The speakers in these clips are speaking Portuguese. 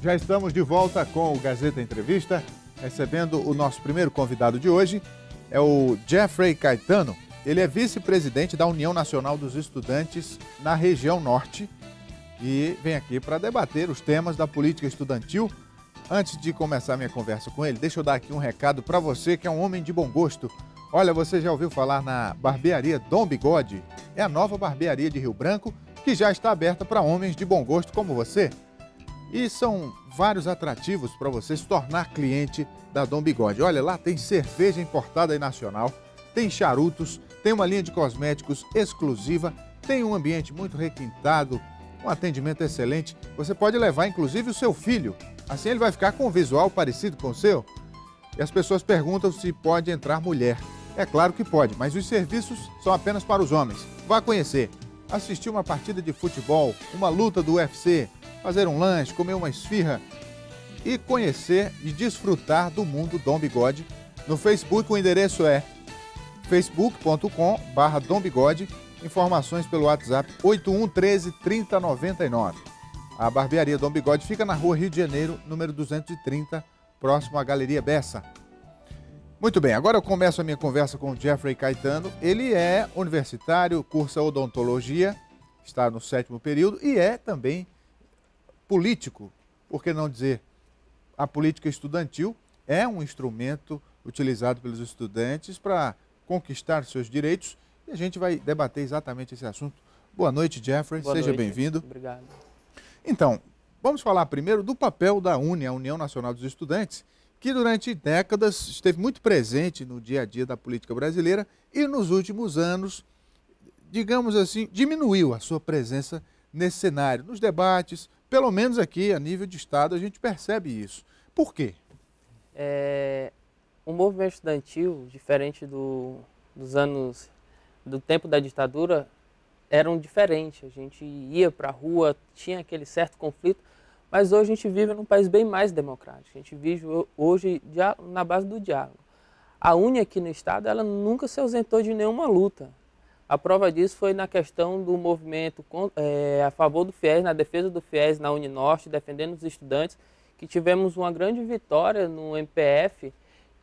Já estamos de volta com o Gazeta Entrevista, recebendo o nosso primeiro convidado de hoje, é o Jeffrey Caetano. Ele é vice-presidente da União Nacional dos Estudantes na região norte e vem aqui para debater os temas da política estudantil. Antes de começar minha conversa com ele, deixa eu dar aqui um recado para você que é um homem de bom gosto. Olha, você já ouviu falar na barbearia Dom Bigode? É a nova barbearia de Rio Branco que já está aberta para homens de bom gosto como você. E são vários atrativos para você se tornar cliente da Dom Bigode. Olha, lá tem cerveja importada e nacional, tem charutos, tem uma linha de cosméticos exclusiva, tem um ambiente muito requintado, um atendimento excelente. Você pode levar inclusive o seu filho, assim ele vai ficar com um visual parecido com o seu. E as pessoas perguntam se pode entrar mulher. É claro que pode, mas os serviços são apenas para os homens. Vá conhecer assistir uma partida de futebol, uma luta do UFC, fazer um lanche, comer uma esfirra e conhecer e desfrutar do mundo Dom Bigode. No Facebook o endereço é facebook.com barra Informações pelo WhatsApp 8113 3099. A barbearia Dom Bigode fica na rua Rio de Janeiro, número 230, próximo à Galeria Bessa. Muito bem, agora eu começo a minha conversa com o Jeffrey Caetano. Ele é universitário, cursa odontologia, está no sétimo período e é também político. Por que não dizer? A política estudantil é um instrumento utilizado pelos estudantes para conquistar seus direitos e a gente vai debater exatamente esse assunto. Boa noite, Jeffrey. Boa Seja bem-vindo. Obrigado. Então, vamos falar primeiro do papel da UNE, a União Nacional dos Estudantes, que durante décadas esteve muito presente no dia a dia da política brasileira e nos últimos anos, digamos assim, diminuiu a sua presença nesse cenário, nos debates, pelo menos aqui a nível de Estado a gente percebe isso. Por quê? É, o movimento estudantil, diferente do, dos anos do tempo da ditadura, um diferente. A gente ia para a rua, tinha aquele certo conflito, mas hoje a gente vive num país bem mais democrático. A gente vive hoje na base do diálogo. A Uni aqui no Estado, ela nunca se ausentou de nenhuma luta. A prova disso foi na questão do movimento é, a favor do FIES, na defesa do FIES na Uninorte, defendendo os estudantes, que tivemos uma grande vitória no MPF,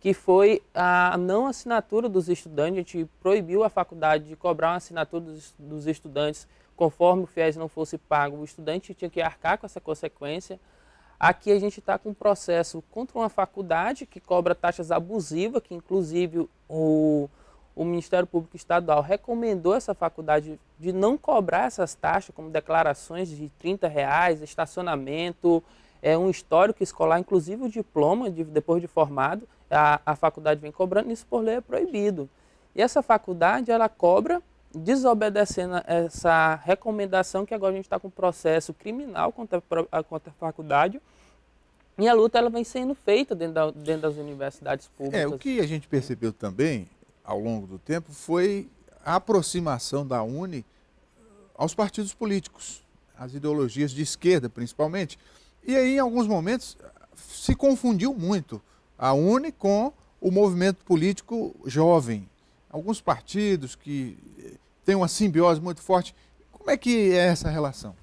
que foi a não assinatura dos estudantes. A gente proibiu a faculdade de cobrar uma assinatura dos estudantes Conforme o FIES não fosse pago, o estudante tinha que arcar com essa consequência. Aqui a gente está com um processo contra uma faculdade que cobra taxas abusivas, que inclusive o, o Ministério Público Estadual recomendou essa faculdade de não cobrar essas taxas, como declarações de 30 reais, estacionamento, é, um histórico escolar, inclusive o diploma, de, depois de formado, a, a faculdade vem cobrando, isso por lei é proibido. E essa faculdade, ela cobra desobedecendo essa recomendação que agora a gente está com um processo criminal contra a, contra a faculdade. E a luta ela vem sendo feita dentro, da, dentro das universidades públicas. É, o que a gente percebeu também ao longo do tempo foi a aproximação da UNE eh, aos partidos políticos, às ideologias de esquerda principalmente. E aí, em alguns momentos, se confundiu muito a UNE com o movimento político jovem. Alguns partidos que tem uma simbiose muito forte. Como é que é essa relação?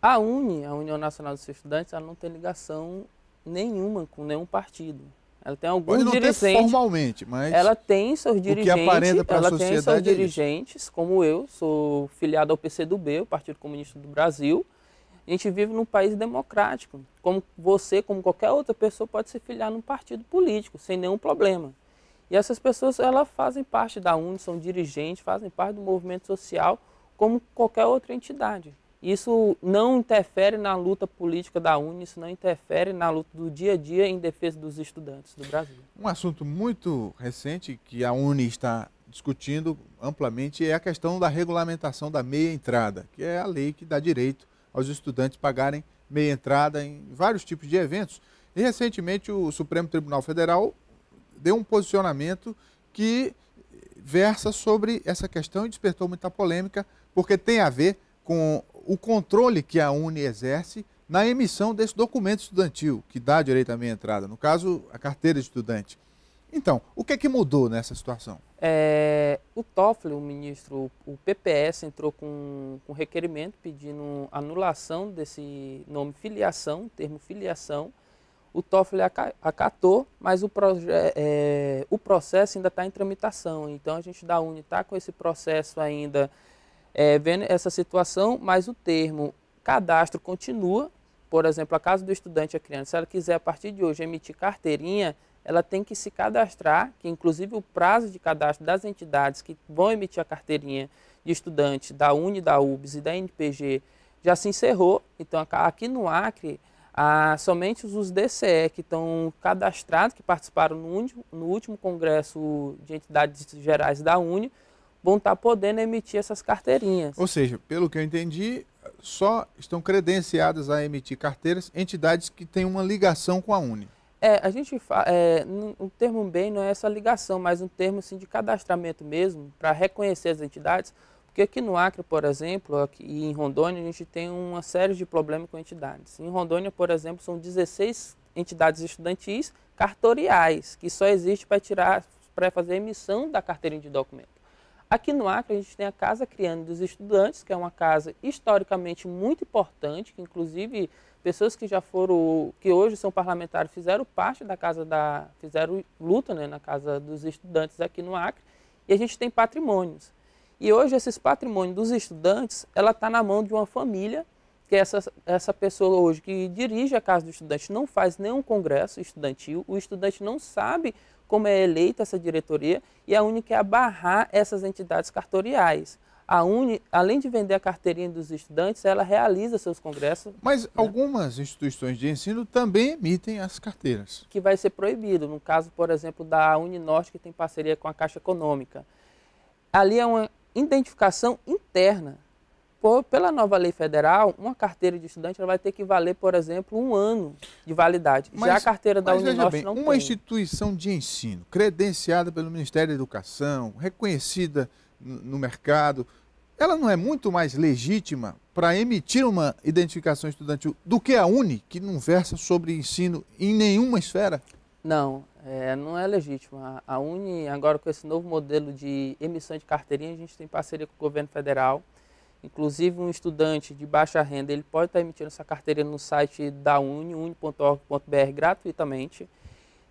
A UNE, a União Nacional dos Estudantes, ela não tem ligação nenhuma com nenhum partido. Ela tem alguns Pode não dirigentes. formalmente, mas ela tem seus dirigentes, ela tem seus é dirigentes, é como eu, sou filiado ao PCdoB, o Partido Comunista do Brasil. A gente vive num país democrático. Como você, como qualquer outra pessoa, pode se filiar num partido político, sem nenhum problema. E essas pessoas elas fazem parte da UNE, são dirigentes, fazem parte do movimento social como qualquer outra entidade. Isso não interfere na luta política da UNE, isso não interfere na luta do dia a dia em defesa dos estudantes do Brasil. Um assunto muito recente que a UNE está discutindo amplamente é a questão da regulamentação da meia entrada, que é a lei que dá direito aos estudantes pagarem meia entrada em vários tipos de eventos. E recentemente o Supremo Tribunal Federal deu um posicionamento que versa sobre essa questão e despertou muita polêmica, porque tem a ver com o controle que a Uni exerce na emissão desse documento estudantil, que dá direito à minha entrada, no caso, a carteira de estudante. Então, o que é que mudou nessa situação? É, o Toffoli, o ministro, o PPS entrou com um requerimento pedindo anulação desse nome filiação, termo filiação, o Toffoli acatou, mas o, é, é, o processo ainda está em tramitação. Então a gente da Uni está com esse processo ainda é, vendo essa situação, mas o termo cadastro continua. Por exemplo, a casa do estudante, a criança, se ela quiser a partir de hoje emitir carteirinha, ela tem que se cadastrar, que inclusive o prazo de cadastro das entidades que vão emitir a carteirinha de estudante da Uni, da UBS e da NPG já se encerrou. Então aqui no Acre ah, somente os DCE que estão cadastrados, que participaram no último, no último Congresso de Entidades Gerais da Uni, vão estar tá podendo emitir essas carteirinhas. Ou seja, pelo que eu entendi, só estão credenciadas a emitir carteiras entidades que têm uma ligação com a Uni. É, a gente fala, é, um termo bem não é essa ligação, mas um termo assim, de cadastramento mesmo, para reconhecer as entidades, porque aqui no Acre, por exemplo, e em Rondônia, a gente tem uma série de problemas com entidades. Em Rondônia, por exemplo, são 16 entidades estudantis cartoriais, que só existe para tirar, para fazer emissão da carteirinha de documento. Aqui no Acre, a gente tem a Casa Criando dos Estudantes, que é uma casa historicamente muito importante, que inclusive pessoas que já foram, que hoje são parlamentares, fizeram parte da casa da, fizeram luta né, na Casa dos Estudantes aqui no Acre, e a gente tem patrimônios. E hoje esses patrimônio dos estudantes, ela está na mão de uma família, que é essa, essa pessoa hoje que dirige a casa do estudante não faz nenhum congresso estudantil, o estudante não sabe como é eleita essa diretoria e a Uni quer é abarrar essas entidades cartoriais. A Uni, além de vender a carteirinha dos estudantes, ela realiza seus congressos. Mas né? algumas instituições de ensino também emitem as carteiras. Que vai ser proibido, no caso, por exemplo, da Uninorte, que tem parceria com a Caixa Econômica. Ali é uma, identificação interna. Por, pela nova lei federal, uma carteira de estudante vai ter que valer, por exemplo, um ano de validade. Mas, Já a carteira da Uninorte não uma tem. Uma instituição de ensino credenciada pelo Ministério da Educação, reconhecida no mercado, ela não é muito mais legítima para emitir uma identificação estudantil do que a Uni, que não versa sobre ensino em nenhuma esfera? Não, é, não é legítima. A Uni, agora com esse novo modelo de emissão de carteirinha, a gente tem parceria com o governo federal. Inclusive, um estudante de baixa renda, ele pode estar emitindo essa carteirinha no site da Uni, uni.org.br, gratuitamente.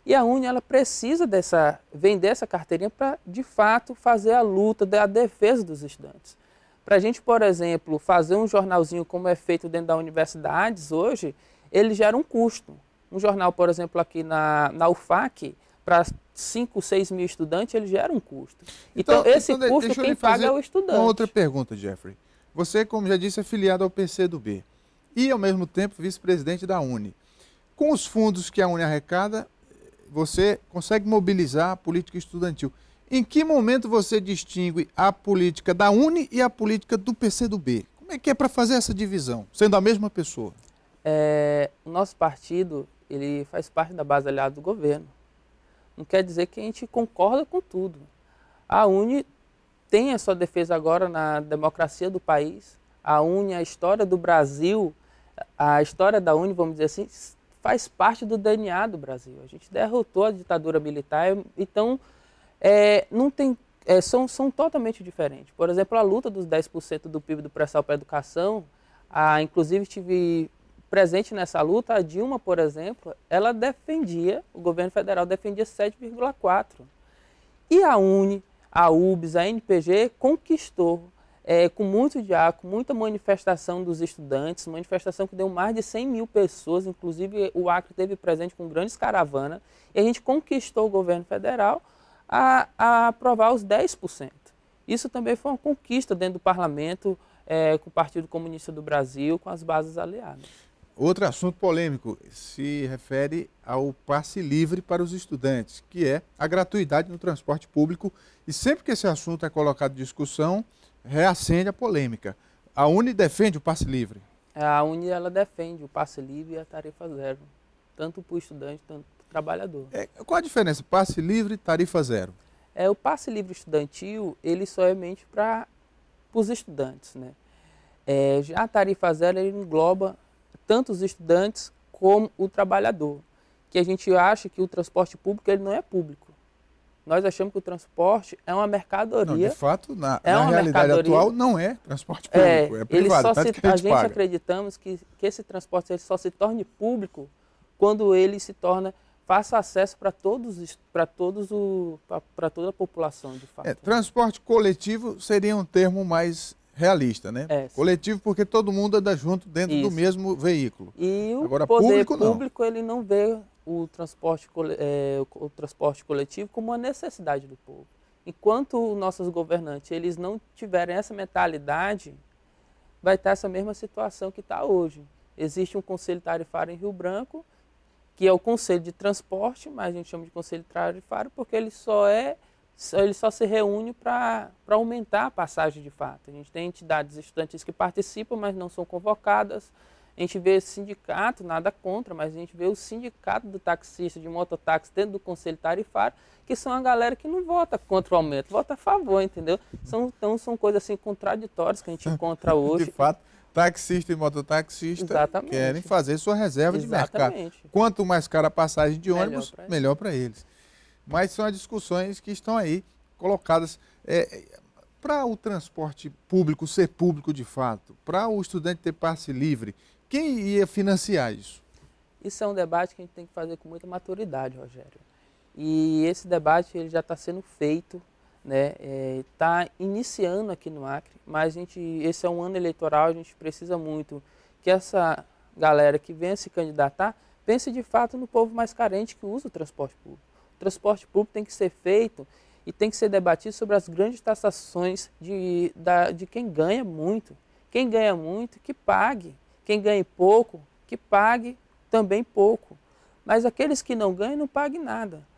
E a Uni, ela precisa dessa, vender essa carteirinha para, de fato, fazer a luta a defesa dos estudantes. Para a gente, por exemplo, fazer um jornalzinho como é feito dentro das universidades hoje, ele gera um custo. Um jornal, por exemplo, aqui na, na UFAC, para 5, 6 mil estudantes, ele gera um custo. Então, então, então esse então, custo quem paga é o estudante. Uma outra pergunta, Jeffrey. Você, como já disse, é filiado ao PCdoB e, ao mesmo tempo, vice-presidente da Uni. Com os fundos que a Uni arrecada, você consegue mobilizar a política estudantil. Em que momento você distingue a política da Uni e a política do PCdoB? Como é que é para fazer essa divisão, sendo a mesma pessoa? É, o nosso partido ele faz parte da base aliada do governo. Não quer dizer que a gente concorda com tudo. A UNE tem a sua defesa agora na democracia do país. A UNE, a história do Brasil, a história da UNE, vamos dizer assim, faz parte do DNA do Brasil. A gente derrotou a ditadura militar, então é, não tem, é, são, são totalmente diferentes. Por exemplo, a luta dos 10% do PIB do pré-sal para a educação, a inclusive tive presente nessa luta, a Dilma, por exemplo, ela defendia, o governo federal defendia 7,4. E a UNE, a UBS, a NPG conquistou, é, com muito diálogo, muita manifestação dos estudantes, manifestação que deu mais de 100 mil pessoas, inclusive o Acre teve presente com grandes caravanas, e a gente conquistou o governo federal a, a aprovar os 10%. Isso também foi uma conquista dentro do parlamento, é, com o Partido Comunista do Brasil, com as bases aliadas. Outro assunto polêmico se refere ao passe livre para os estudantes, que é a gratuidade no transporte público. E sempre que esse assunto é colocado em discussão, reacende a polêmica. A Uni defende o passe livre? A Uni ela defende o passe livre e a tarifa zero, tanto para o estudante tanto para o trabalhador. É, qual a diferença? Passe livre e tarifa zero? É, o passe livre estudantil ele só é mente para os estudantes, né? É, já a tarifa zero ele engloba tanto os estudantes como o trabalhador, que a gente acha que o transporte público ele não é público. Nós achamos que o transporte é uma mercadoria. Não, de fato, na, é na realidade atual, não é transporte público, é, é privado. Se, a gente, paga. acreditamos que, que esse transporte ele só se torne público quando ele se torna faça acesso para todos para todos o para toda a população de fato. É, transporte coletivo seria um termo mais realista, né? É, coletivo porque todo mundo anda junto dentro Isso. do mesmo veículo. E o Agora, poder público, público ele não vê o transporte, é, o transporte coletivo como uma necessidade do povo. Enquanto nossos governantes eles não tiverem essa mentalidade, vai estar essa mesma situação que está hoje. Existe um conselho tarifário em Rio Branco, que é o conselho de transporte, mas a gente chama de conselho tarifário porque ele só é ele só se reúne para aumentar a passagem de fato. A gente tem entidades estudantes que participam, mas não são convocadas. A gente vê sindicato, nada contra, mas a gente vê o sindicato do taxista, de mototáxi, dentro do conselho tarifário, que são a galera que não vota contra o aumento, vota a favor, entendeu? São, então são coisas assim contraditórias que a gente encontra hoje. de fato, taxista e mototaxista Exatamente. querem fazer sua reserva Exatamente. de mercado. Quanto mais cara a passagem de ônibus, melhor para eles. Melhor mas são as discussões que estão aí colocadas é, é para o transporte público ser público de fato, para o estudante ter passe livre. Quem ia financiar isso? Isso é um debate que a gente tem que fazer com muita maturidade, Rogério. E esse debate ele já está sendo feito, né? Está é, tá iniciando aqui no Acre, mas a gente, esse é um ano eleitoral, a gente precisa muito que essa galera que venha se candidatar pense de fato no povo mais carente que usa o transporte público transporte público tem que ser feito e tem que ser debatido sobre as grandes taxações de, da, de quem ganha muito. Quem ganha muito, que pague. Quem ganha pouco, que pague também pouco. Mas aqueles que não ganham, não paguem nada.